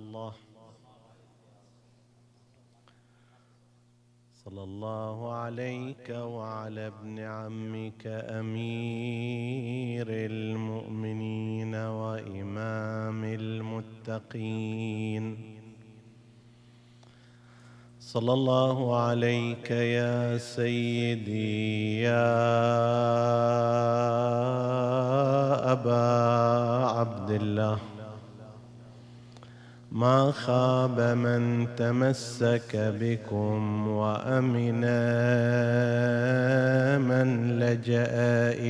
الله صلى الله عليك وعلى ابن عمك امير المؤمنين وامام المتقين صلى الله عليك يا سيدي يا ابا عبد الله ما خاب من تمسك بكم وامنا من لجا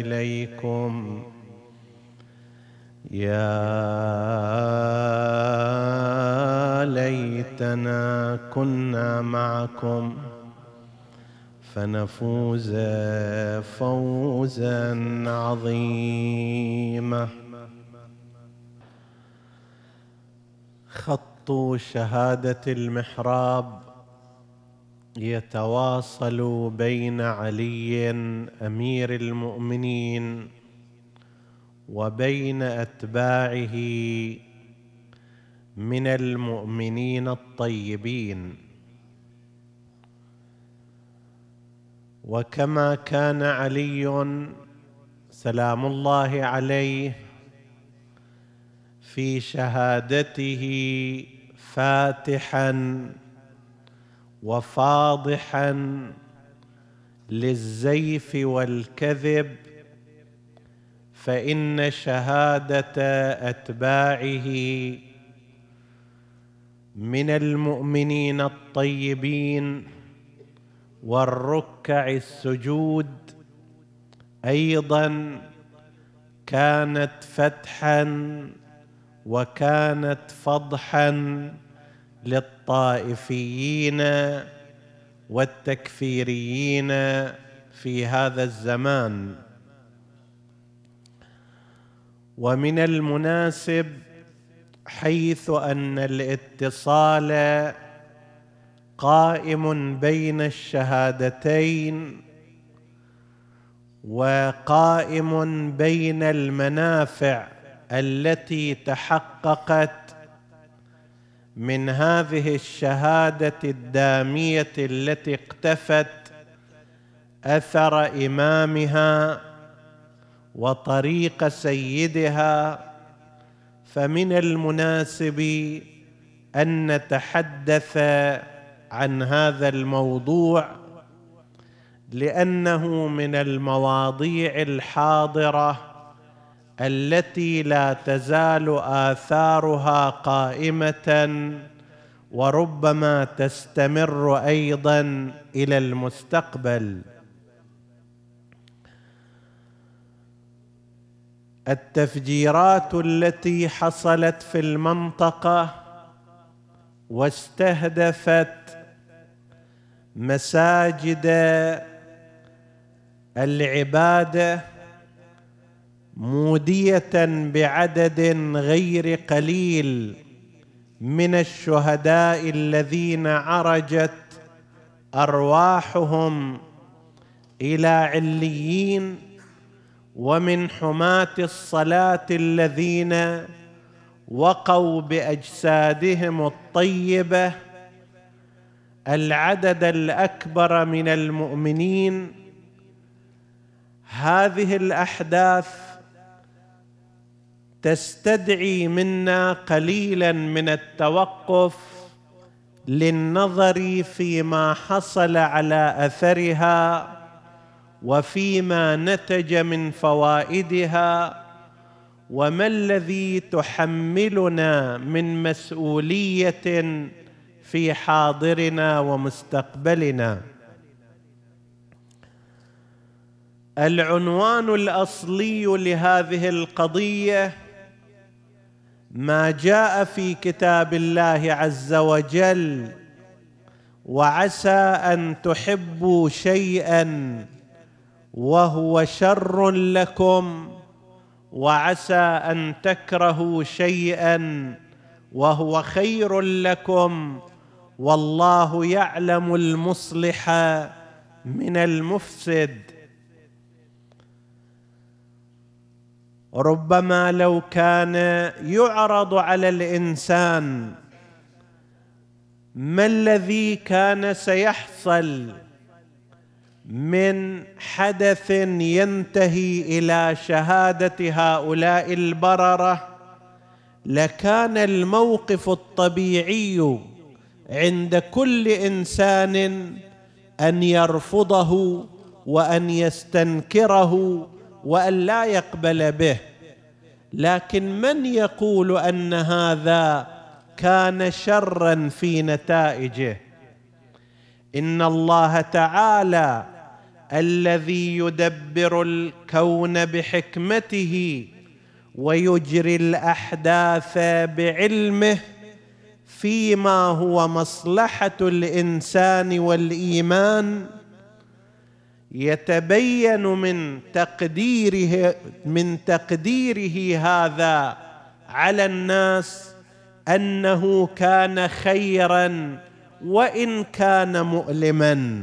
اليكم يا ليتنا كنا معكم فنفوز فوزا عظيما خط شهاده المحراب يتواصل بين علي امير المؤمنين وبين اتباعه من المؤمنين الطيبين وكما كان علي سلام الله عليه في شهادته فاتحا وفاضحا للزيف والكذب فان شهاده اتباعه من المؤمنين الطيبين والركع السجود ايضا كانت فتحا وكانت فضحا للطائفيين والتكفيريين في هذا الزمان ومن المناسب حيث ان الاتصال قائم بين الشهادتين وقائم بين المنافع التي تحققت من هذه الشهاده الداميه التي اقتفت اثر امامها وطريق سيدها فمن المناسب ان نتحدث عن هذا الموضوع لانه من المواضيع الحاضره التي لا تزال اثارها قائمه وربما تستمر ايضا الى المستقبل التفجيرات التي حصلت في المنطقه واستهدفت مساجد العباده موديه بعدد غير قليل من الشهداء الذين عرجت ارواحهم الى عليين ومن حماه الصلاه الذين وقوا باجسادهم الطيبه العدد الاكبر من المؤمنين هذه الاحداث تستدعي منا قليلا من التوقف للنظر فيما حصل على اثرها وفيما نتج من فوائدها وما الذي تحملنا من مسؤوليه في حاضرنا ومستقبلنا العنوان الاصلي لهذه القضيه ما جاء في كتاب الله عز وجل وعسى ان تحبوا شيئا وهو شر لكم وعسى ان تكرهوا شيئا وهو خير لكم والله يعلم المصلح من المفسد ربما لو كان يعرض على الانسان ما الذي كان سيحصل من حدث ينتهي الى شهاده هؤلاء البرره لكان الموقف الطبيعي عند كل انسان ان يرفضه وان يستنكره وان لا يقبل به لكن من يقول ان هذا كان شرا في نتائجه ان الله تعالى الذي يدبر الكون بحكمته ويجري الاحداث بعلمه فيما هو مصلحه الانسان والايمان يتبين من تقديره من تقديره هذا على الناس انه كان خيرا وان كان مؤلما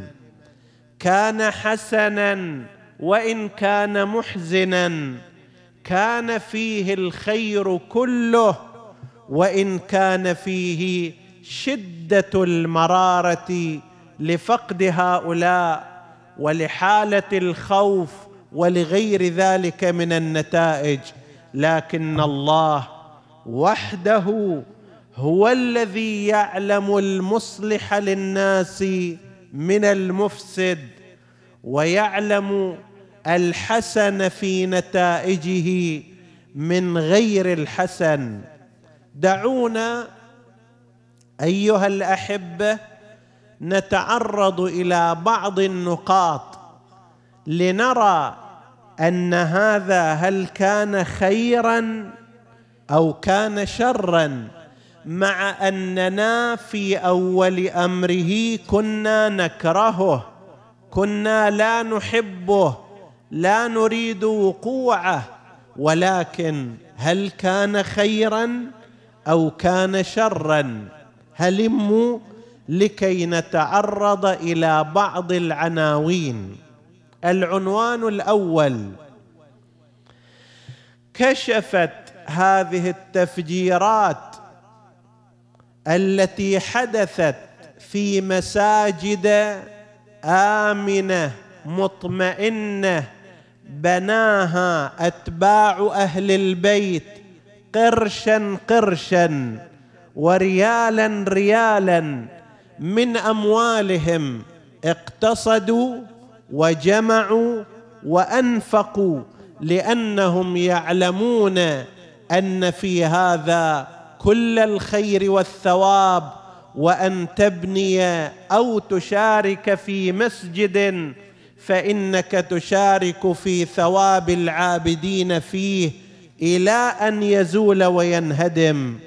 كان حسنا وان كان محزنا كان فيه الخير كله وان كان فيه شده المراره لفقد هؤلاء ولحاله الخوف ولغير ذلك من النتائج لكن الله وحده هو الذي يعلم المصلح للناس من المفسد ويعلم الحسن في نتائجه من غير الحسن دعونا ايها الاحبه نتعرض الى بعض النقاط لنرى ان هذا هل كان خيرا او كان شرا مع اننا في اول امره كنا نكرهه كنا لا نحبه لا نريد وقوعه ولكن هل كان خيرا او كان شرا هلموا لكي نتعرض الى بعض العناوين العنوان الاول كشفت هذه التفجيرات التي حدثت في مساجد امنه مطمئنه بناها اتباع اهل البيت قرشا قرشا وريالا ريالا من اموالهم اقتصدوا وجمعوا وانفقوا لانهم يعلمون ان في هذا كل الخير والثواب وان تبني او تشارك في مسجد فانك تشارك في ثواب العابدين فيه الى ان يزول وينهدم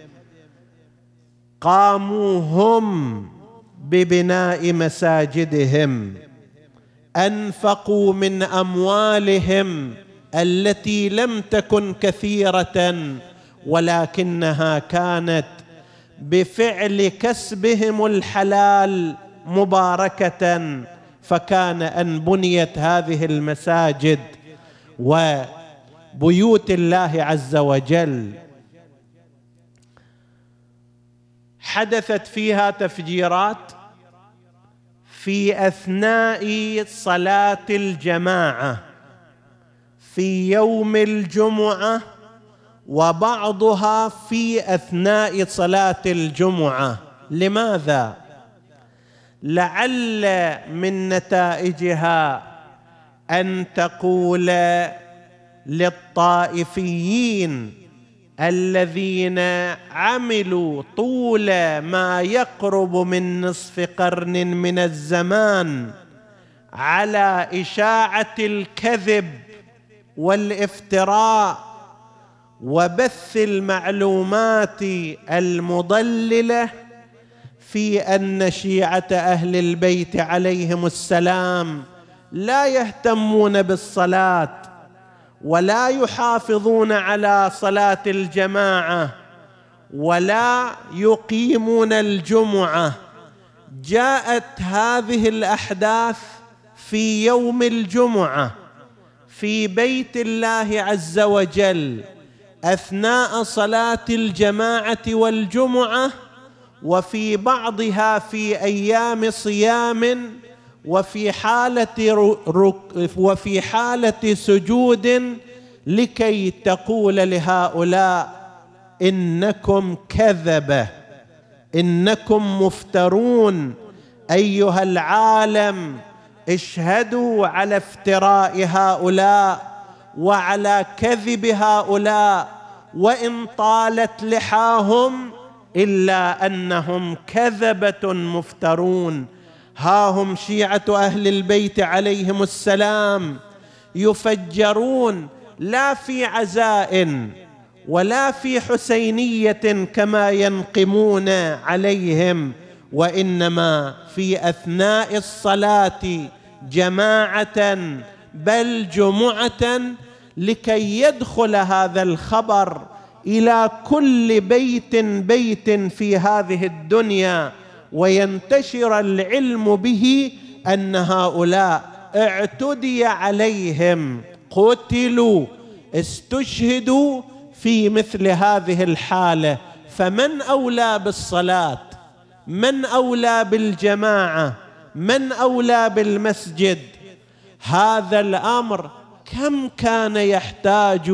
قاموا هم ببناء مساجدهم انفقوا من اموالهم التي لم تكن كثيره ولكنها كانت بفعل كسبهم الحلال مباركه فكان ان بنيت هذه المساجد وبيوت الله عز وجل حدثت فيها تفجيرات في اثناء صلاه الجماعه في يوم الجمعه وبعضها في اثناء صلاه الجمعه لماذا لعل من نتائجها ان تقول للطائفيين الذين عملوا طول ما يقرب من نصف قرن من الزمان على اشاعه الكذب والافتراء وبث المعلومات المضلله في ان شيعه اهل البيت عليهم السلام لا يهتمون بالصلاه ولا يحافظون على صلاه الجماعه ولا يقيمون الجمعه جاءت هذه الاحداث في يوم الجمعه في بيت الله عز وجل اثناء صلاه الجماعه والجمعه وفي بعضها في ايام صيام وفي حالة وفي حالة سجود لكي تقول لهؤلاء إنكم كذبة إنكم مفترون أيها العالم اشهدوا على افتراء هؤلاء وعلى كذب هؤلاء وإن طالت لحاهم إلا أنهم كذبة مفترون ها هم شيعه اهل البيت عليهم السلام يفجرون لا في عزاء ولا في حسينيه كما ينقمون عليهم وانما في اثناء الصلاه جماعه بل جمعه لكي يدخل هذا الخبر الى كل بيت بيت في هذه الدنيا وينتشر العلم به ان هؤلاء اعتدي عليهم قتلوا استشهدوا في مثل هذه الحاله فمن اولى بالصلاه من اولى بالجماعه من اولى بالمسجد هذا الامر كم كان يحتاج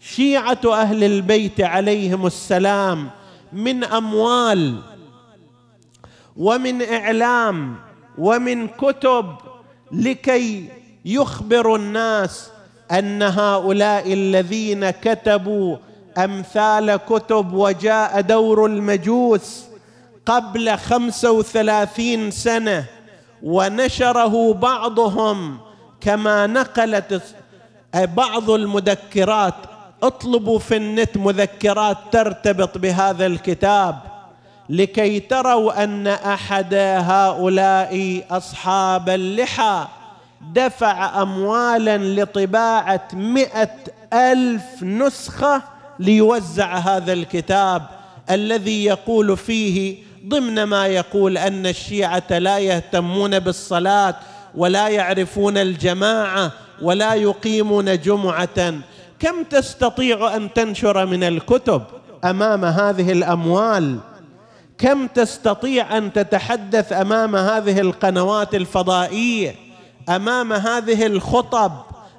شيعه اهل البيت عليهم السلام من اموال ومن اعلام ومن كتب لكي يخبر الناس ان هؤلاء الذين كتبوا امثال كتب وجاء دور المجوس قبل خمسه وثلاثين سنه ونشره بعضهم كما نقلت بعض المذكرات اطلبوا في النت مذكرات ترتبط بهذا الكتاب لكي تروا ان احد هؤلاء اصحاب اللحى دفع اموالا لطباعه مئه الف نسخه ليوزع هذا الكتاب الذي يقول فيه ضمن ما يقول ان الشيعه لا يهتمون بالصلاه ولا يعرفون الجماعه ولا يقيمون جمعه كم تستطيع ان تنشر من الكتب امام هذه الاموال كم تستطيع ان تتحدث امام هذه القنوات الفضائيه امام هذه الخطب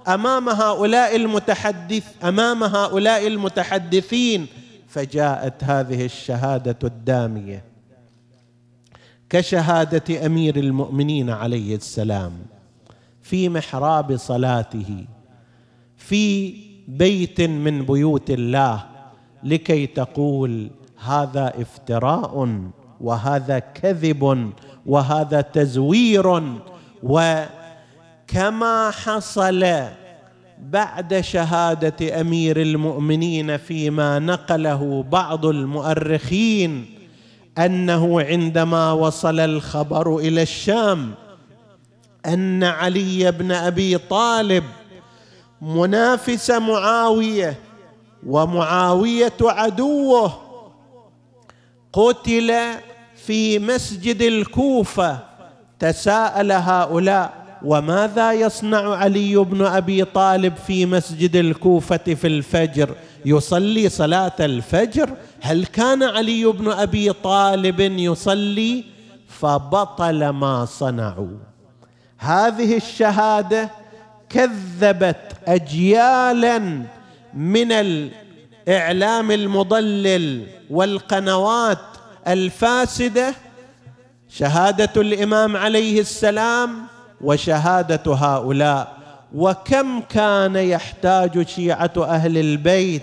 امام هؤلاء المتحدث امام هؤلاء المتحدثين فجاءت هذه الشهاده الداميه كشهاده امير المؤمنين عليه السلام في محراب صلاته في بيت من بيوت الله لكي تقول هذا افتراء وهذا كذب وهذا تزوير وكما حصل بعد شهاده امير المؤمنين فيما نقله بعض المؤرخين انه عندما وصل الخبر الى الشام ان علي بن ابي طالب منافس معاويه ومعاويه عدوه قتل في مسجد الكوفه تساءل هؤلاء وماذا يصنع علي بن ابي طالب في مسجد الكوفه في الفجر يصلي صلاه الفجر هل كان علي بن ابي طالب يصلي فبطل ما صنعوا هذه الشهاده كذبت اجيالا من ال اعلام المضلل والقنوات الفاسده شهاده الامام عليه السلام وشهاده هؤلاء وكم كان يحتاج شيعه اهل البيت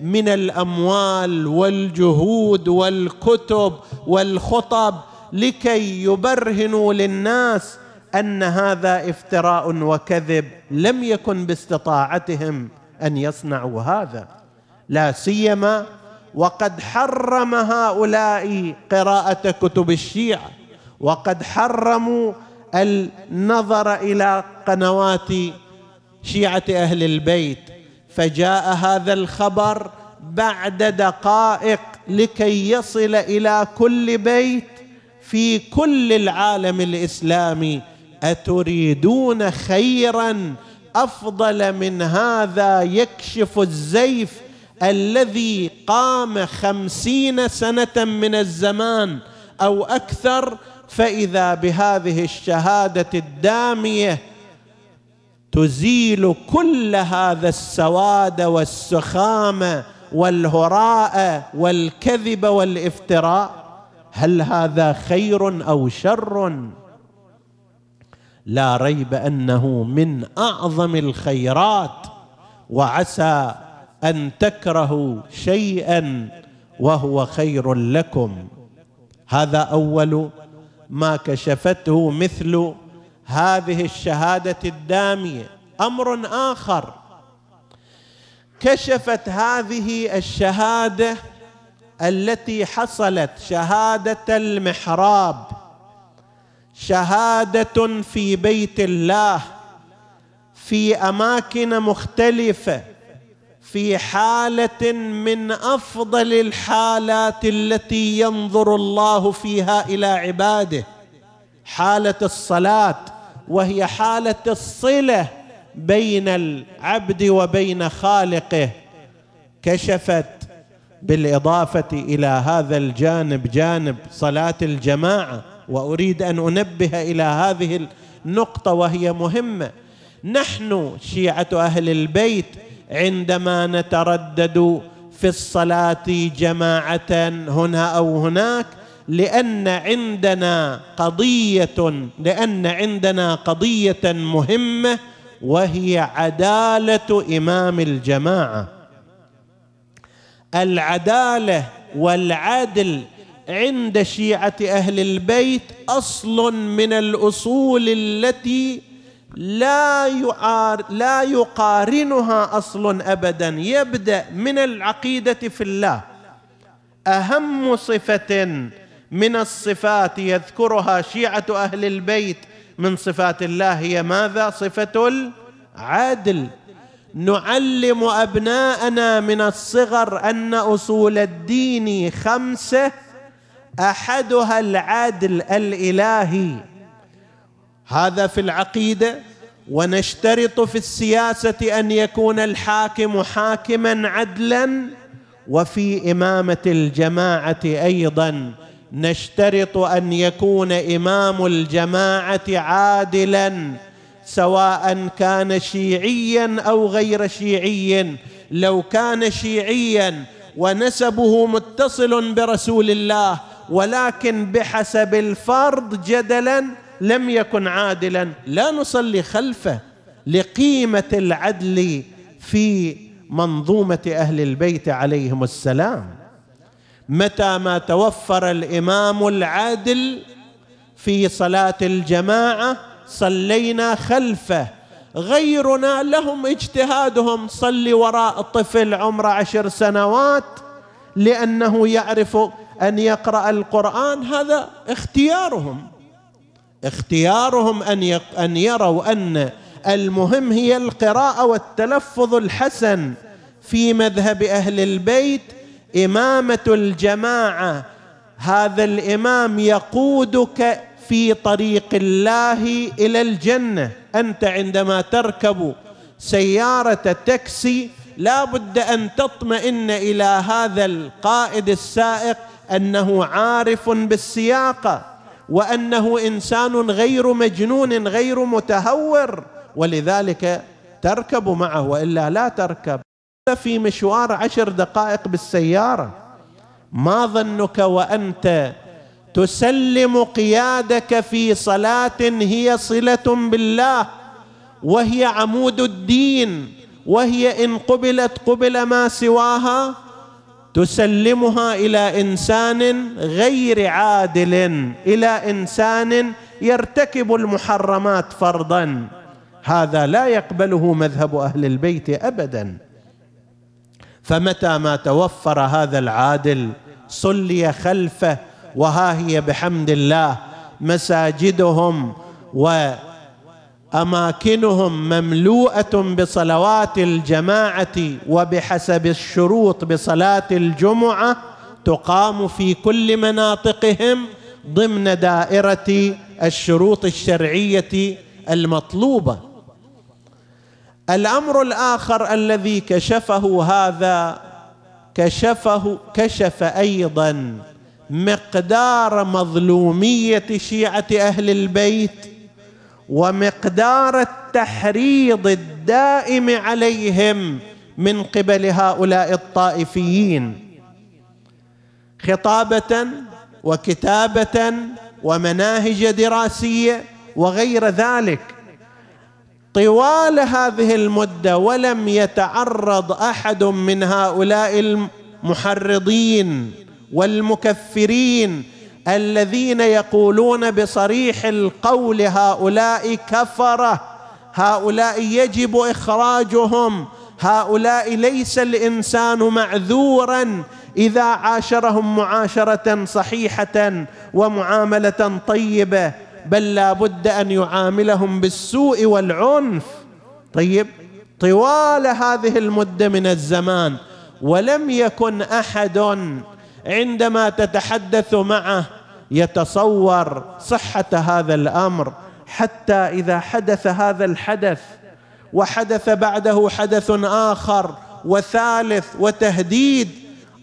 من الاموال والجهود والكتب والخطب لكي يبرهنوا للناس ان هذا افتراء وكذب لم يكن باستطاعتهم ان يصنعوا هذا لا سيما وقد حرم هؤلاء قراءه كتب الشيعه وقد حرموا النظر الى قنوات شيعه اهل البيت فجاء هذا الخبر بعد دقائق لكي يصل الى كل بيت في كل العالم الاسلامي اتريدون خيرا افضل من هذا يكشف الزيف الذي قام خمسين سنة من الزمان أو أكثر فإذا بهذه الشهادة الدامية تزيل كل هذا السواد والسخام والهراء والكذب والافتراء هل هذا خير أو شر لا ريب أنه من أعظم الخيرات وعسى ان تكرهوا شيئا وهو خير لكم هذا اول ما كشفته مثل هذه الشهاده الداميه امر اخر كشفت هذه الشهاده التي حصلت شهاده المحراب شهاده في بيت الله في اماكن مختلفه في حاله من افضل الحالات التي ينظر الله فيها الى عباده حاله الصلاه وهي حاله الصله بين العبد وبين خالقه كشفت بالاضافه الى هذا الجانب جانب صلاه الجماعه واريد ان انبه الى هذه النقطه وهي مهمه نحن شيعه اهل البيت عندما نتردد في الصلاه جماعه هنا او هناك لان عندنا قضيه لان عندنا قضيه مهمه وهي عداله امام الجماعه العداله والعدل عند شيعه اهل البيت اصل من الاصول التي لا يعار لا يقارنها اصل ابدا يبدا من العقيده في الله اهم صفه من الصفات يذكرها شيعه اهل البيت من صفات الله هي ماذا صفه العدل نعلم ابناءنا من الصغر ان اصول الدين خمسه احدها العدل الالهي هذا في العقيده ونشترط في السياسه ان يكون الحاكم حاكما عدلا وفي امامه الجماعه ايضا نشترط ان يكون امام الجماعه عادلا سواء كان شيعيا او غير شيعي لو كان شيعيا ونسبه متصل برسول الله ولكن بحسب الفرض جدلا لم يكن عادلا لا نصلي خلفه لقيمه العدل في منظومه اهل البيت عليهم السلام متى ما توفر الامام العادل في صلاه الجماعه صلينا خلفه غيرنا لهم اجتهادهم صلي وراء طفل عمره عشر سنوات لانه يعرف ان يقرا القران هذا اختيارهم اختيارهم ان ان يروا ان المهم هي القراءه والتلفظ الحسن في مذهب اهل البيت امامه الجماعه هذا الامام يقودك في طريق الله الى الجنه انت عندما تركب سياره تاكسي لا بد ان تطمئن الى هذا القائد السائق انه عارف بالسياقه وانه انسان غير مجنون غير متهور ولذلك تركب معه والا لا تركب في مشوار عشر دقائق بالسياره ما ظنك وانت تسلم قيادك في صلاه هي صله بالله وهي عمود الدين وهي ان قبلت قبل ما سواها تسلمها الى انسان غير عادل الى انسان يرتكب المحرمات فرضا هذا لا يقبله مذهب اهل البيت ابدا فمتى ما توفر هذا العادل صلي خلفه وها هي بحمد الله مساجدهم و اماكنهم مملوءه بصلوات الجماعه وبحسب الشروط بصلاه الجمعه تقام في كل مناطقهم ضمن دائره الشروط الشرعيه المطلوبه الامر الاخر الذي كشفه هذا كشفه كشف ايضا مقدار مظلوميه شيعه اهل البيت ومقدار التحريض الدائم عليهم من قبل هؤلاء الطائفيين خطابه وكتابه ومناهج دراسيه وغير ذلك طوال هذه المده ولم يتعرض احد من هؤلاء المحرضين والمكفرين الذين يقولون بصريح القول هؤلاء كفره هؤلاء يجب اخراجهم هؤلاء ليس الانسان معذورا اذا عاشرهم معاشره صحيحه ومعامله طيبه بل لا بد ان يعاملهم بالسوء والعنف طيب طوال هذه المده من الزمان ولم يكن احد عندما تتحدث معه يتصور صحه هذا الامر حتى اذا حدث هذا الحدث وحدث بعده حدث اخر وثالث وتهديد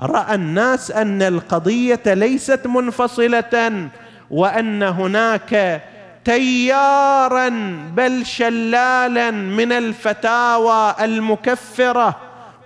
راى الناس ان القضيه ليست منفصله وان هناك تيارا بل شلالا من الفتاوى المكفره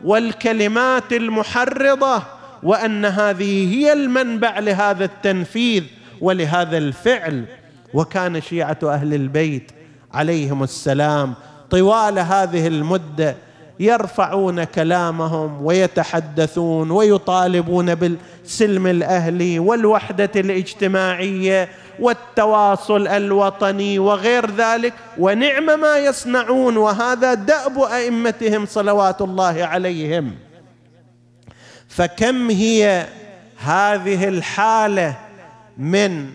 والكلمات المحرضه وان هذه هي المنبع لهذا التنفيذ ولهذا الفعل وكان شيعه اهل البيت عليهم السلام طوال هذه المده يرفعون كلامهم ويتحدثون ويطالبون بالسلم الاهلي والوحده الاجتماعيه والتواصل الوطني وغير ذلك ونعم ما يصنعون وهذا داب ائمتهم صلوات الله عليهم فكم هي هذه الحاله من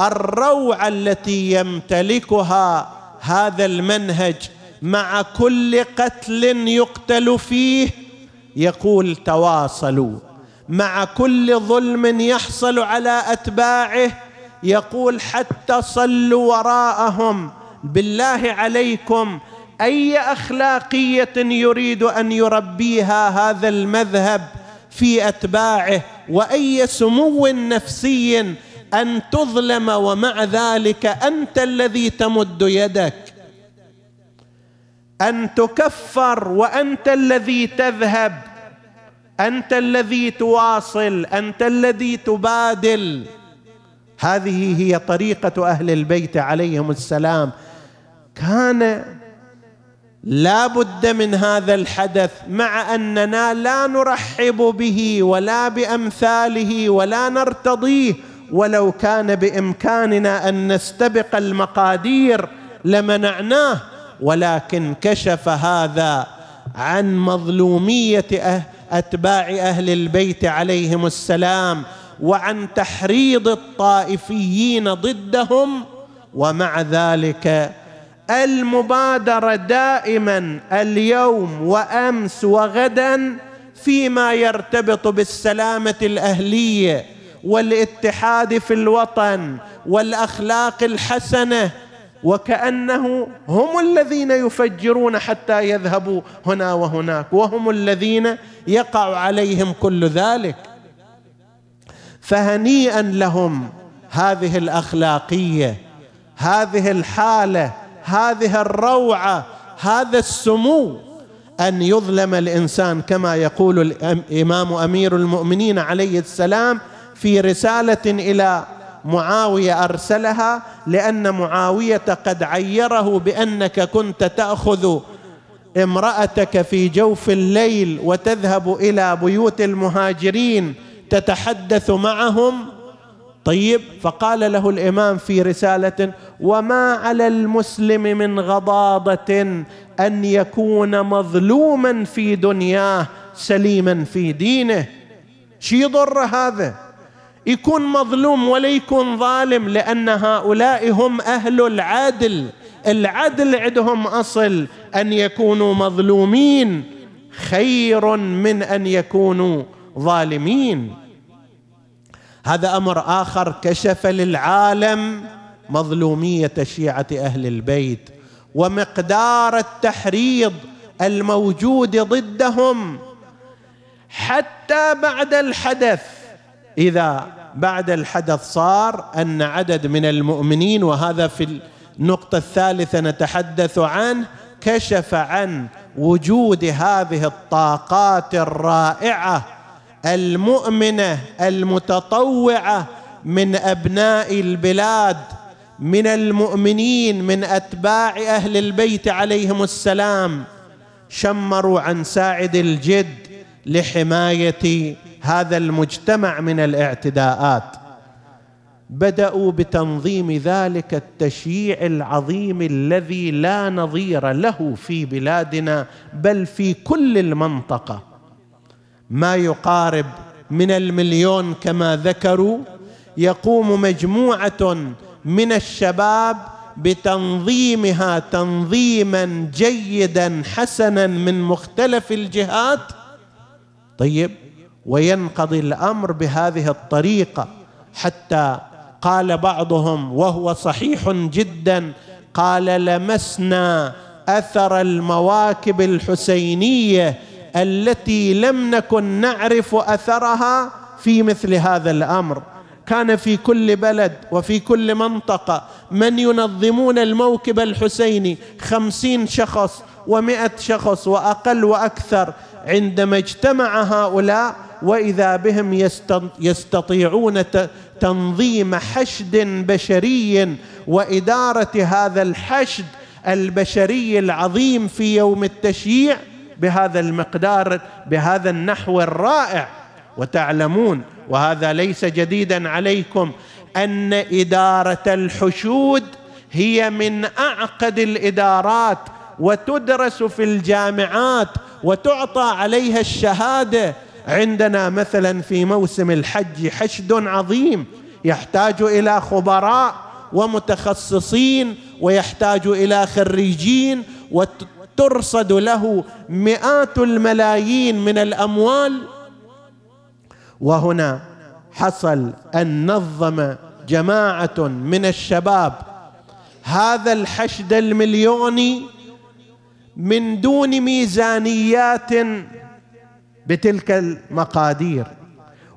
الروعه التي يمتلكها هذا المنهج مع كل قتل يقتل فيه يقول تواصلوا مع كل ظلم يحصل على اتباعه يقول حتى صلوا وراءهم بالله عليكم اي اخلاقيه يريد ان يربيها هذا المذهب في اتباعه واي سمو نفسي ان تظلم ومع ذلك انت الذي تمد يدك ان تكفر وانت الذي تذهب انت الذي تواصل انت الذي تبادل هذه هي طريقه اهل البيت عليهم السلام كان لا بد من هذا الحدث مع اننا لا نرحب به ولا بامثاله ولا نرتضيه ولو كان بامكاننا ان نستبق المقادير لمنعناه ولكن كشف هذا عن مظلوميه أه-، اتباع اهل البيت عليهم السلام وعن تحريض الطائفيين ضدهم ومع ذلك المبادره دائما اليوم وامس وغدا فيما يرتبط بالسلامه الاهليه والاتحاد في الوطن والاخلاق الحسنه وكانه هم الذين يفجرون حتى يذهبوا هنا وهناك وهم الذين يقع عليهم كل ذلك فهنيئا لهم هذه الاخلاقيه هذه الحاله هذه الروعه هذا السمو ان يظلم الانسان كما يقول الامام امير المؤمنين عليه السلام في رساله الى معاويه ارسلها لان معاويه قد عيره بانك كنت تاخذ امراتك في جوف الليل وتذهب الى بيوت المهاجرين تتحدث معهم طيب فقال له الامام في رساله وما على المسلم من غضاضه ان يكون مظلوما في دنياه سليما في دينه شي ضر هذا يكون مظلوم ولا يكون ظالم لان هؤلاء هم اهل العدل العدل عندهم اصل ان يكونوا مظلومين خير من ان يكونوا ظالمين هذا امر اخر كشف للعالم مظلوميه شيعه اهل البيت ومقدار التحريض الموجود ضدهم حتى بعد الحدث اذا بعد الحدث صار ان عدد من المؤمنين وهذا في النقطه الثالثه نتحدث عنه كشف عن وجود هذه الطاقات الرائعه المؤمنه المتطوعه من ابناء البلاد من المؤمنين من اتباع اهل البيت عليهم السلام شمروا عن ساعد الجد لحمايه هذا المجتمع من الاعتداءات بداوا بتنظيم ذلك التشييع العظيم الذي لا نظير له في بلادنا بل في كل المنطقه ما يقارب من المليون كما ذكروا يقوم مجموعه من الشباب بتنظيمها تنظيما جيدا حسنا من مختلف الجهات طيب وينقضي الامر بهذه الطريقه حتى قال بعضهم وهو صحيح جدا قال لمسنا اثر المواكب الحسينيه التي لم نكن نعرف اثرها في مثل هذا الامر كان في كل بلد وفي كل منطقة من ينظمون الموكب الحسيني خمسين شخص ومئة شخص وأقل وأكثر عندما اجتمع هؤلاء وإذا بهم يستطيعون تنظيم حشد بشري وإدارة هذا الحشد البشري العظيم في يوم التشييع بهذا المقدار بهذا النحو الرائع وتعلمون وهذا ليس جديدا عليكم ان اداره الحشود هي من اعقد الادارات وتدرس في الجامعات وتعطى عليها الشهاده عندنا مثلا في موسم الحج حشد عظيم يحتاج الى خبراء ومتخصصين ويحتاج الى خريجين ترصد له مئات الملايين من الاموال وهنا حصل ان نظم جماعه من الشباب هذا الحشد المليوني من دون ميزانيات بتلك المقادير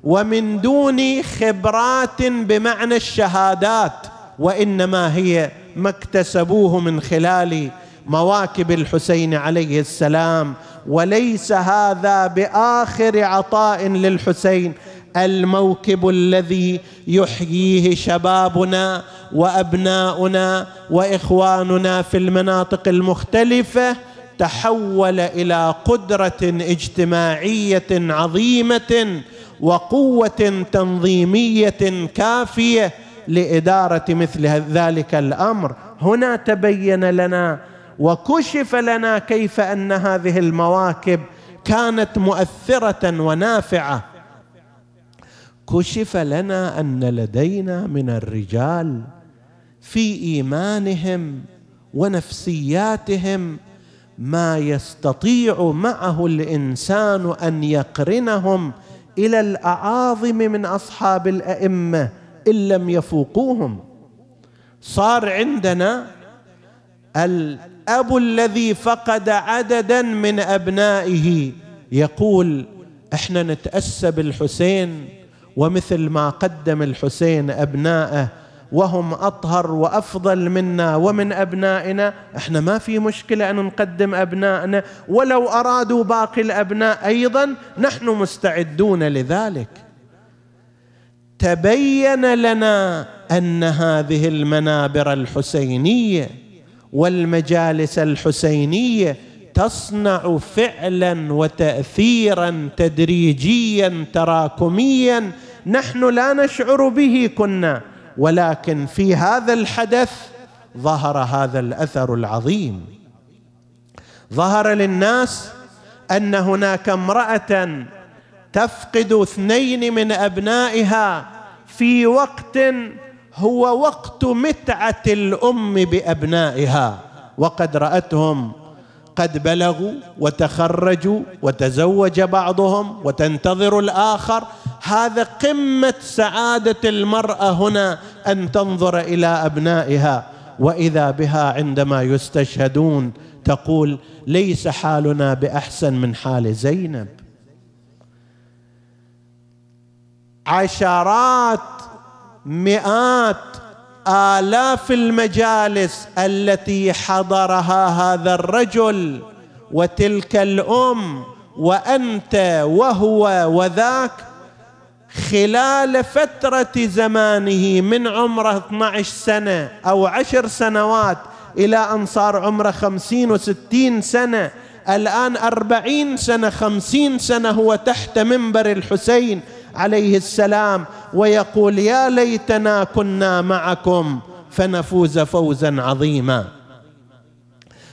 ومن دون خبرات بمعنى الشهادات وانما هي ما اكتسبوه من خلال مواكب الحسين عليه السلام وليس هذا باخر عطاء للحسين الموكب الذي يحييه شبابنا وابناؤنا واخواننا في المناطق المختلفه تحول الى قدره اجتماعيه عظيمه وقوه تنظيميه كافيه لاداره مثل ذلك الامر هنا تبين لنا وكشف لنا كيف ان هذه المواكب كانت مؤثره ونافعه كشف لنا ان لدينا من الرجال في ايمانهم ونفسياتهم ما يستطيع معه الانسان ان يقرنهم الى الاعاظم من اصحاب الائمه ان لم يفوقوهم صار عندنا ال الاب الذي فقد عددا من ابنائه يقول احنا نتاسى بالحسين ومثل ما قدم الحسين ابناءه وهم اطهر وافضل منا ومن ابنائنا احنا ما في مشكله ان نقدم ابنائنا ولو ارادوا باقي الابناء ايضا نحن مستعدون لذلك تبين لنا ان هذه المنابر الحسينيه والمجالس الحسينيه تصنع فعلا وتاثيرا تدريجيا تراكميا نحن لا نشعر به كنا ولكن في هذا الحدث ظهر هذا الاثر العظيم ظهر للناس ان هناك امراه تفقد اثنين من ابنائها في وقت هو وقت متعه الام بابنائها وقد راتهم قد بلغوا وتخرجوا وتزوج بعضهم وتنتظر الاخر هذا قمه سعاده المراه هنا ان تنظر الى ابنائها واذا بها عندما يستشهدون تقول ليس حالنا باحسن من حال زينب عشرات مئات آلاف المجالس التي حضرها هذا الرجل وتلك الأم وأنت وهو وذاك خلال فترة زمانه من عمره 12 سنة أو عشر سنوات إلى أن صار عمره خمسين وستين سنة الآن أربعين سنة خمسين سنة هو تحت منبر الحسين عليه السلام ويقول يا ليتنا كنا معكم فنفوز فوزا عظيما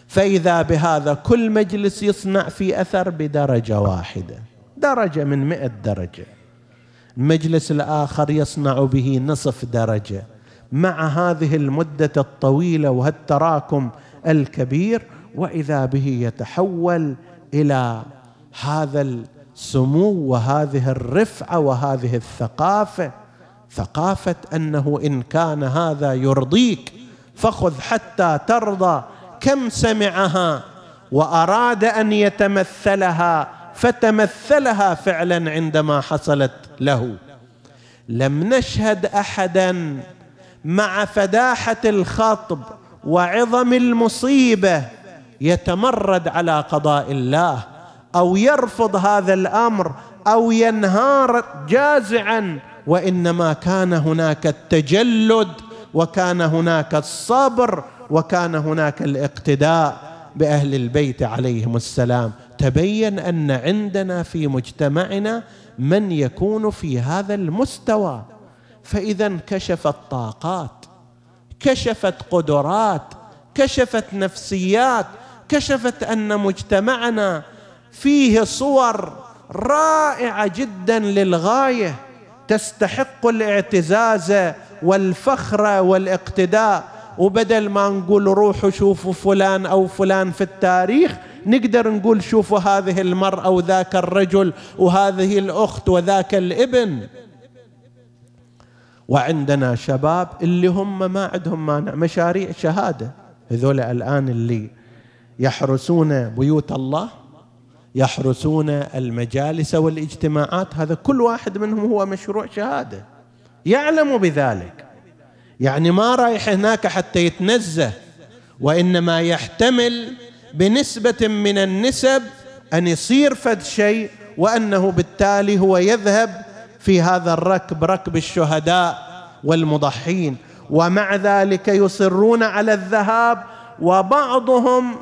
فإذا بهذا كل مجلس يصنع في أثر بدرجة واحدة درجة من مئة درجة المجلس الآخر يصنع به نصف درجة مع هذه المدة الطويلة وهالتراكم الكبير وإذا به يتحول إلى هذا سمو وهذه الرفعه وهذه الثقافه ثقافه انه ان كان هذا يرضيك فخذ حتى ترضى كم سمعها واراد ان يتمثلها فتمثلها فعلا عندما حصلت له لم نشهد احدا مع فداحه الخطب وعظم المصيبه يتمرد على قضاء الله او يرفض هذا الامر او ينهار جازعا وانما كان هناك التجلد وكان هناك الصبر وكان هناك الاقتداء باهل البيت عليهم السلام تبين ان عندنا في مجتمعنا من يكون في هذا المستوى فاذا انكشفت طاقات كشفت قدرات كشفت نفسيات كشفت ان مجتمعنا فيه صور رائعه جدا للغايه تستحق الاعتزاز والفخر والاقتداء وبدل ما نقول روحوا شوفوا فلان او فلان في التاريخ نقدر نقول شوفوا هذه المراه وذاك الرجل وهذه الاخت وذاك الابن وعندنا شباب اللي هم ما عندهم مانع مشاريع شهاده هذول الان اللي يحرسون بيوت الله يحرسون المجالس والاجتماعات هذا كل واحد منهم هو مشروع شهاده يعلم بذلك يعني ما رايح هناك حتى يتنزه وانما يحتمل بنسبه من النسب ان يصير فد شيء وانه بالتالي هو يذهب في هذا الركب ركب الشهداء والمضحين ومع ذلك يصرون على الذهاب وبعضهم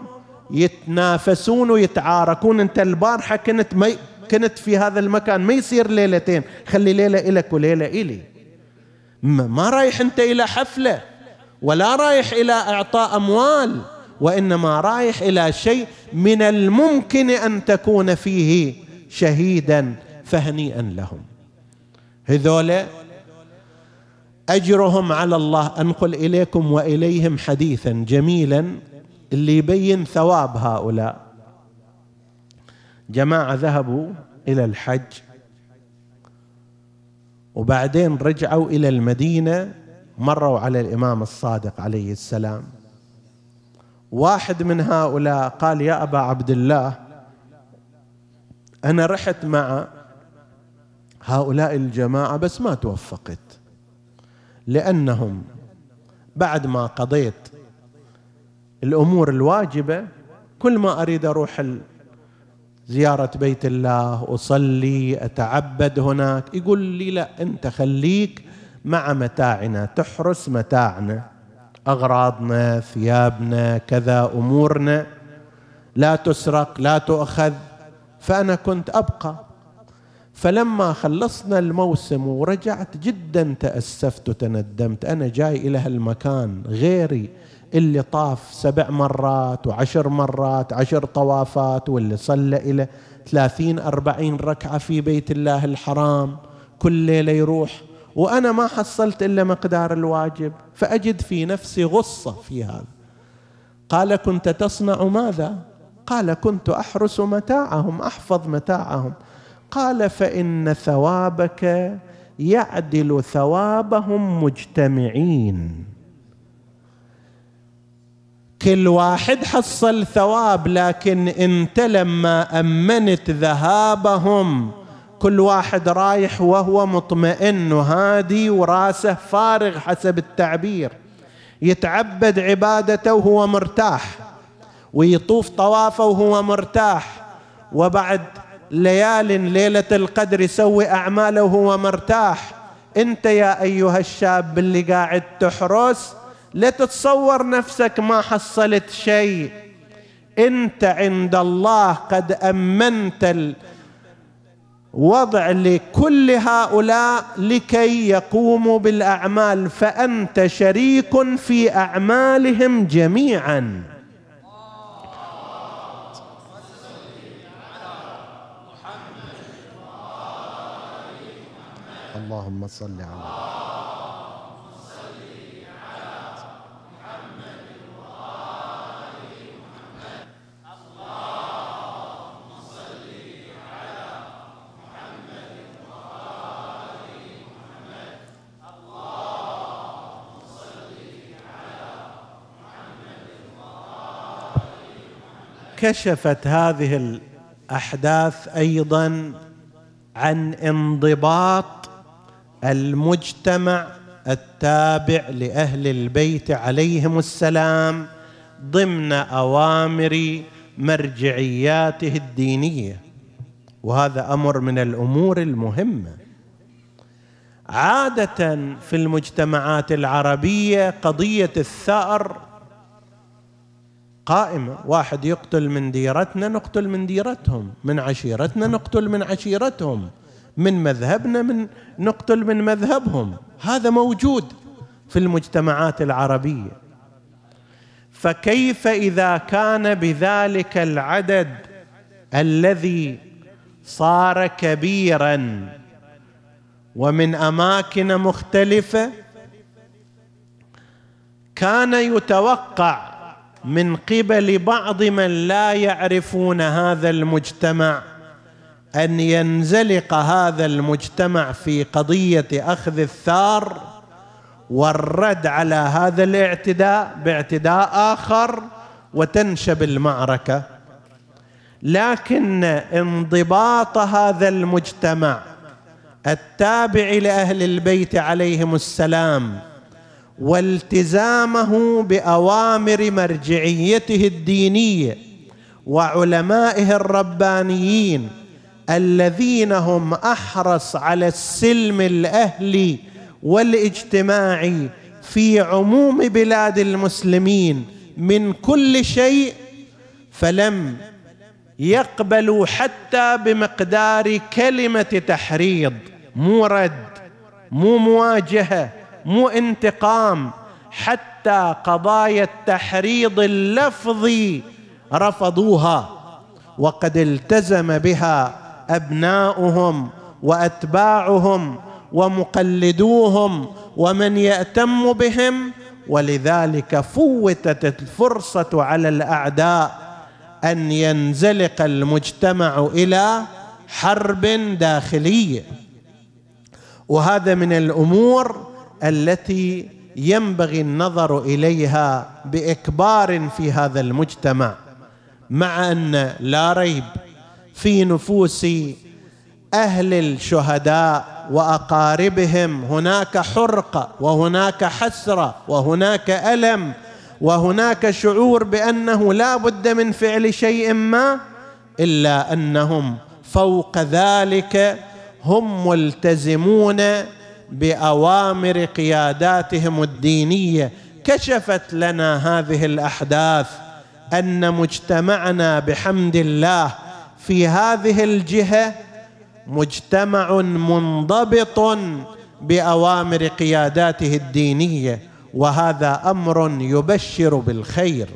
يتنافسون ويتعاركون انت البارحه كنت مي كنت في هذا المكان ما يصير ليلتين خلي ليله لك وليله الي ما رايح انت الى حفله ولا رايح الى اعطاء اموال وانما رايح الى شيء من الممكن ان تكون فيه شهيدا فهنيئا لهم هذول اجرهم على الله انقل اليكم واليهم حديثا جميلا اللي يبين ثواب هؤلاء جماعه ذهبوا الى الحج وبعدين رجعوا الى المدينه مروا على الامام الصادق عليه السلام واحد من هؤلاء قال يا ابا عبد الله انا رحت مع هؤلاء الجماعه بس ما توفقت لانهم بعد ما قضيت الامور الواجبه كل ما اريد اروح زياره بيت الله اصلي اتعبد هناك يقول لي لا انت خليك مع متاعنا تحرس متاعنا اغراضنا ثيابنا كذا امورنا لا تسرق لا تؤخذ فانا كنت ابقى فلما خلصنا الموسم ورجعت جدا تاسفت وتندمت انا جاي الى هالمكان غيري اللي طاف سبع مرات وعشر مرات عشر طوافات واللي صلى إلى ثلاثين أربعين ركعة في بيت الله الحرام كل ليلة يروح وأنا ما حصلت إلا مقدار الواجب فأجد في نفسي غصة في هذا قال كنت تصنع ماذا؟ قال كنت أحرس متاعهم أحفظ متاعهم قال فإن ثوابك يعدل ثوابهم مجتمعين كل واحد حصل ثواب لكن انت لما امنت ذهابهم كل واحد رايح وهو مطمئن وهادي وراسه فارغ حسب التعبير يتعبد عبادته وهو مرتاح ويطوف طوافه وهو مرتاح وبعد ليال ليلة القدر يسوي أعماله وهو مرتاح أنت يا أيها الشاب اللي قاعد تحرس لا تتصور نفسك ما حصلت شيء انت عند الله قد امنت الوضع لكل هؤلاء لكي يقوموا بالاعمال فانت شريك في اعمالهم جميعا اللهم صل على محمد كشفت هذه الاحداث ايضا عن انضباط المجتمع التابع لاهل البيت عليهم السلام ضمن اوامر مرجعياته الدينيه وهذا امر من الامور المهمه عاده في المجتمعات العربيه قضيه الثار قائمة واحد يقتل من ديرتنا نقتل من ديرتهم من عشيرتنا نقتل من عشيرتهم من مذهبنا من نقتل من مذهبهم هذا موجود في المجتمعات العربية فكيف إذا كان بذلك العدد الذي صار كبيرا ومن أماكن مختلفة كان يتوقع من قبل بعض من لا يعرفون هذا المجتمع ان ينزلق هذا المجتمع في قضيه اخذ الثار والرد على هذا الاعتداء باعتداء اخر وتنشب المعركه لكن انضباط هذا المجتمع التابع لاهل البيت عليهم السلام والتزامه باوامر مرجعيته الدينيه وعلمائه الربانيين الذين هم احرص على السلم الاهلي والاجتماعي في عموم بلاد المسلمين من كل شيء فلم يقبلوا حتى بمقدار كلمه تحريض مو رد مو مواجهه مو انتقام حتى قضايا التحريض اللفظي رفضوها وقد التزم بها ابناؤهم واتباعهم ومقلدوهم ومن ياتم بهم ولذلك فوتت الفرصه على الاعداء ان ينزلق المجتمع الى حرب داخليه وهذا من الامور التي ينبغي النظر اليها باكبار في هذا المجتمع مع ان لا ريب في نفوس اهل الشهداء واقاربهم هناك حرقه وهناك حسره وهناك الم وهناك شعور بانه لا بد من فعل شيء ما الا انهم فوق ذلك هم ملتزمون باوامر قياداتهم الدينيه كشفت لنا هذه الاحداث ان مجتمعنا بحمد الله في هذه الجهه مجتمع منضبط باوامر قياداته الدينيه وهذا امر يبشر بالخير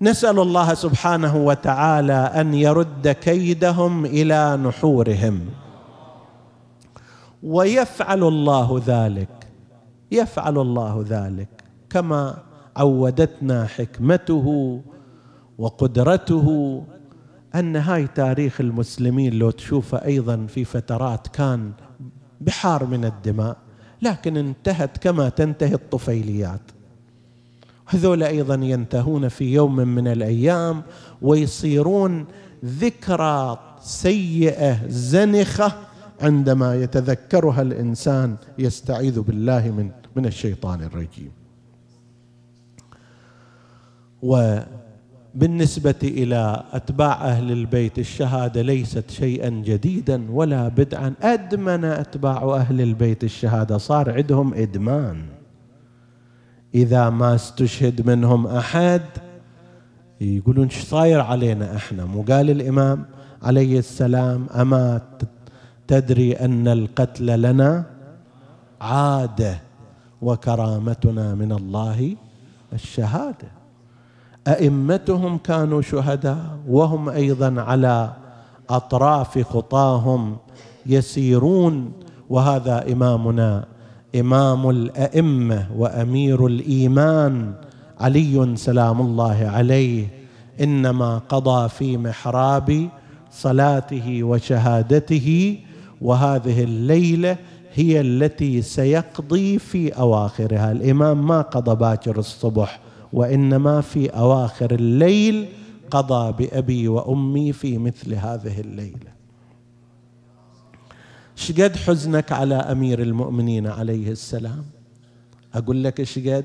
نسال الله سبحانه وتعالى ان يرد كيدهم الى نحورهم ويفعل الله ذلك يفعل الله ذلك كما عودتنا حكمته وقدرته ان هاي تاريخ المسلمين لو تشوفه ايضا في فترات كان بحار من الدماء لكن انتهت كما تنتهي الطفيليات هذول ايضا ينتهون في يوم من الايام ويصيرون ذكرى سيئه زنخه عندما يتذكرها الانسان يستعيذ بالله من من الشيطان الرجيم وبالنسبه الى اتباع اهل البيت الشهاده ليست شيئا جديدا ولا بدعا ادمن اتباع اهل البيت الشهاده صار عندهم ادمان اذا ما استشهد منهم احد يقولون ايش صاير علينا احنا مو قال الامام عليه السلام اما تدري ان القتل لنا عاده وكرامتنا من الله الشهاده ائمتهم كانوا شهداء وهم ايضا على اطراف خطاهم يسيرون وهذا امامنا امام الائمه وامير الايمان علي سلام الله عليه انما قضى في محراب صلاته وشهادته وهذه الليله هي التي سيقضي في اواخرها الامام ما قضى باكر الصبح وانما في اواخر الليل قضى بابي وامي في مثل هذه الليله شقد حزنك على امير المؤمنين عليه السلام اقول لك شقد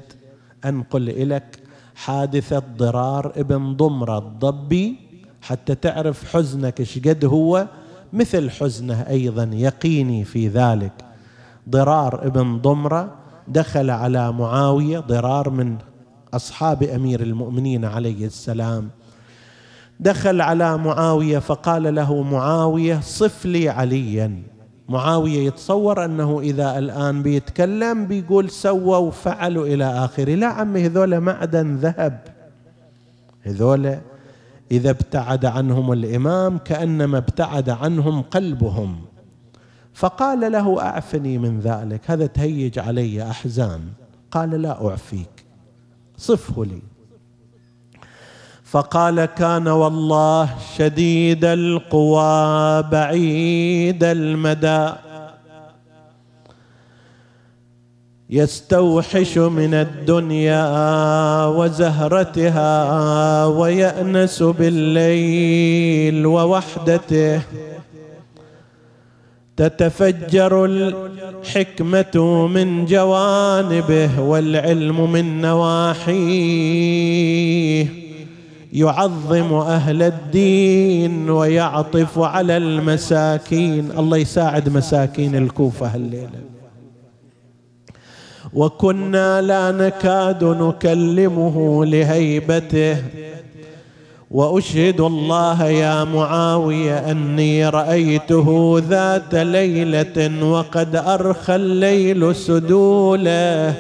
انقل اليك حادثه ضرار ابن ضمره الضبي حتى تعرف حزنك شقد هو مثل حزنه ايضا يقيني في ذلك ضرار ابن ضمره دخل على معاويه ضرار من اصحاب امير المؤمنين عليه السلام دخل على معاويه فقال له معاويه صف لي عليا معاويه يتصور انه اذا الان بيتكلم بيقول سوى وفعلوا الى اخره لا عمي هذول معدن ذهب هذول اذا ابتعد عنهم الامام كانما ابتعد عنهم قلبهم فقال له اعفني من ذلك هذا تهيج علي احزان قال لا اعفيك صفه لي فقال كان والله شديد القوى بعيد المدى يستوحش من الدنيا وزهرتها ويأنس بالليل ووحدته تتفجر الحكمة من جوانبه والعلم من نواحيه يعظم أهل الدين ويعطف على المساكين الله يساعد مساكين الكوفة الليلة وكنا لا نكاد نكلمه لهيبته واشهد الله يا معاويه اني رايته ذات ليله وقد ارخى الليل سدوله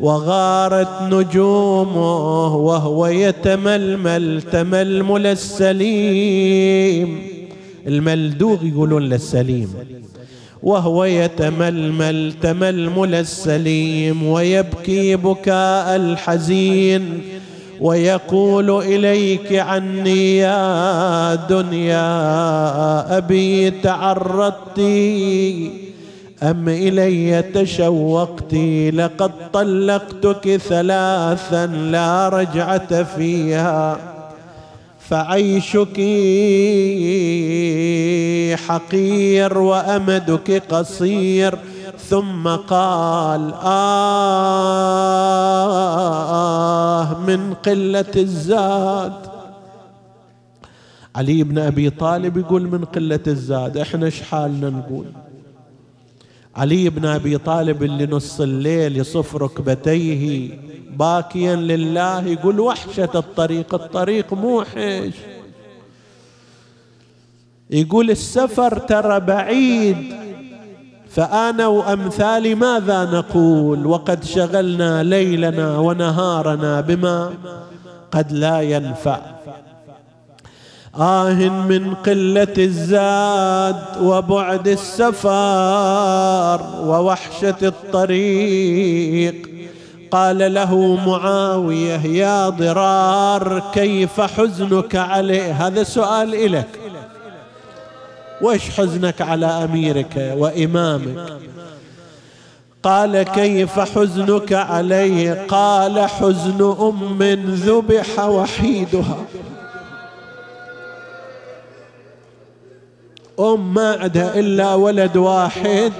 وغارت نجومه وهو يتململ تململ السليم الملدوغ يقولون للسليم وهو يتململ تململ السليم ويبكي بكاء الحزين ويقول اليك عني يا دنيا ابي تعرضت ام الي تشوقت لقد طلقتك ثلاثا لا رجعه فيها فعيشك حقير وامدك قصير ثم قال آه من قلة الزاد علي بن أبي طالب يقول من قلة الزاد إحنا إيش حالنا نقول علي بن ابي طالب اللي نص الليل يصف ركبتيه باكيا لله يقول وحشه الطريق الطريق موحش يقول السفر ترى بعيد فانا وامثالي ماذا نقول وقد شغلنا ليلنا ونهارنا بما قد لا ينفع آه من قلة الزاد وبعد السفر ووحشة الطريق قال له معاوية يا ضرار كيف حزنك عليه هذا سؤال إلك وإيش حزنك على أميرك وإمامك قال كيف حزنك عليه قال حزن أم ذبح وحيدها أم ما عندها إلا ولد واحد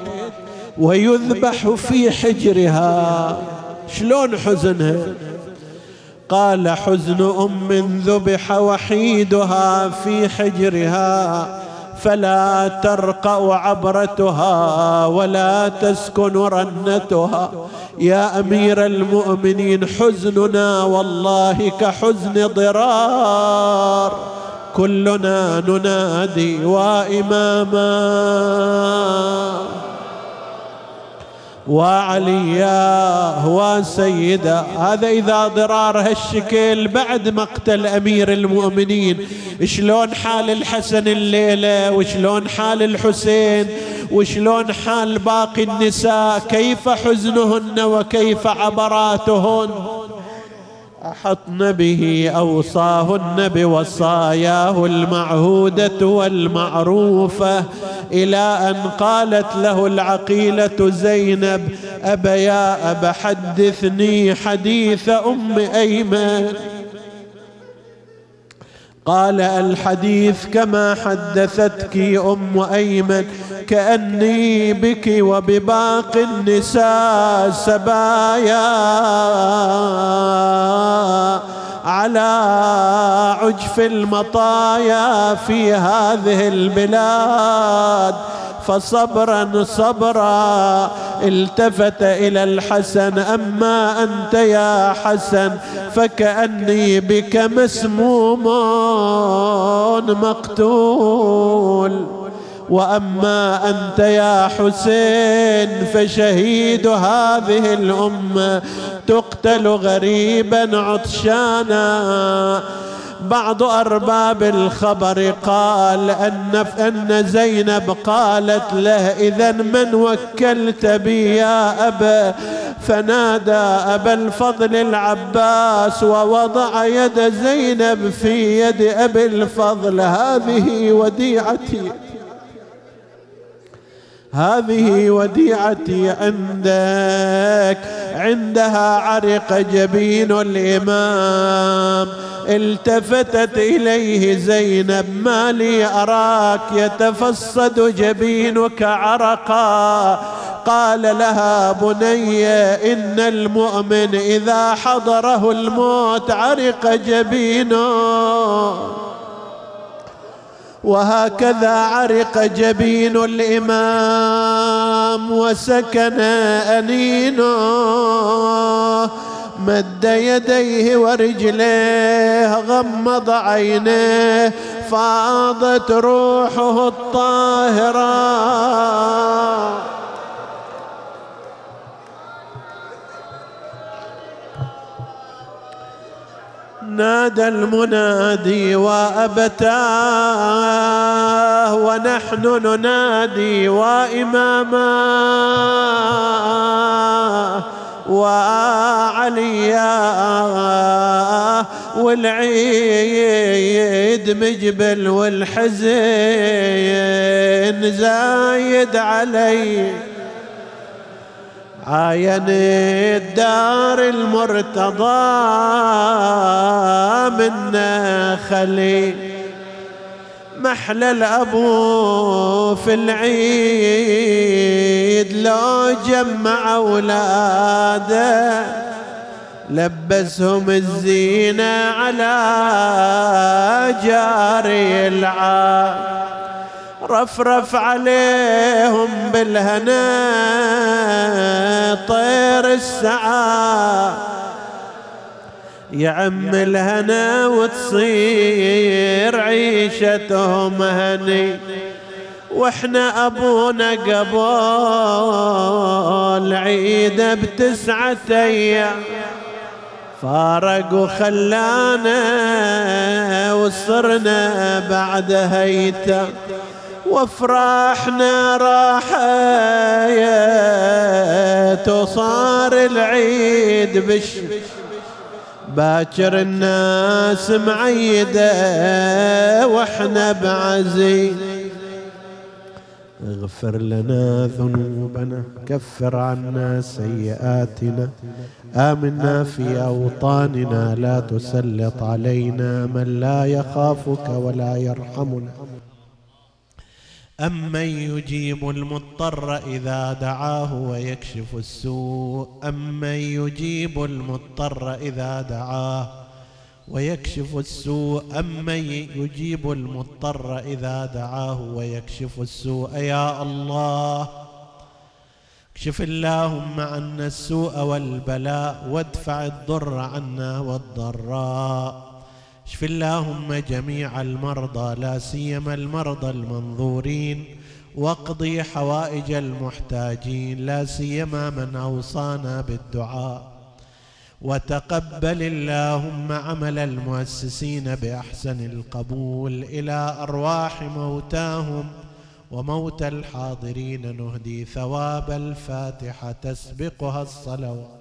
ويذبح في حجرها شلون حزنها قال حزن أم ذبح وحيدها في حجرها فلا ترقأ عبرتها ولا تسكن رنتها يا أمير المؤمنين حزننا والله كحزن ضرار كلنا ننادي وإماما وعليا وسيدا هذا إذا ضرار هالشكل بعد مقتل أمير المؤمنين شلون حال الحسن الليلة وشلون حال الحسين وشلون حال باقي النساء كيف حزنهن وكيف عبراتهن أحطن به أوصاهن بوصاياه المعهودة والمعروفة إلى أن قالت له العقيلة زينب أبا يا أبا حدثني حديث أم أيمن قال الحديث كما حدثتك ام ايمن كاني بك وبباقي النساء سبايا على عجف المطايا في هذه البلاد فصبرا صبرا التفت إلى الحسن أما أنت يا حسن فكأني بك مسموم مقتول واما انت يا حسين فشهيد هذه الامه تقتل غريبا عطشانا بعض أرباب الخبر قال أن أن زينب قالت له إذا من وكلت بي يا أبا فنادى أبا الفضل العباس ووضع يد زينب في يد أبي الفضل هذه وديعتي هذه وديعتي عندك عندها عرق جبين الإمام التفتت إليه زينب ما لي أراك يتفصد جبينك عرقا قال لها بني إن المؤمن إذا حضره الموت عرق جبينه وهكذا عرق جبين الامام وسكن انينه مد يديه ورجليه غمض عينيه فاضت روحه الطاهره نادى المنادي وأبتاه ونحن ننادي واماما وعليا والعيد مجبل والحزن زايد عليه عاين الدار المرتضى منا خلي محلى الأبو في العيد لو جمع أولاده لبسهم الزينة على جاري العاد رفرف عليهم بالهنا طير السعى يا عم الهنا وتصير عيشتهم هني واحنا ابونا قبل عيده بتسعه ايام فارق وخلانا وصرنا بعد هيته وافراحنا راحت وصار العيد بش باكر الناس معيدة واحنا بعزي اغفر لنا ذنوبنا كفر عنا سيئاتنا آمنا في أوطاننا لا تسلط علينا من لا يخافك ولا يرحمنا أمن يجيب المضطر إذا دعاه ويكشف السوء أمن يجيب المضطر إذا دعاه ويكشف السوء أمن يجيب المضطر إذا دعاه ويكشف السوء يا الله اكشف اللهم عنا السوء والبلاء وادفع الضر عنا والضراء اشف اللهم جميع المرضى لا سيما المرضى المنظورين واقضي حوائج المحتاجين لا سيما من اوصانا بالدعاء وتقبل اللهم عمل المؤسسين باحسن القبول الى ارواح موتاهم وموت الحاضرين نهدي ثواب الفاتحه تسبقها الصلوات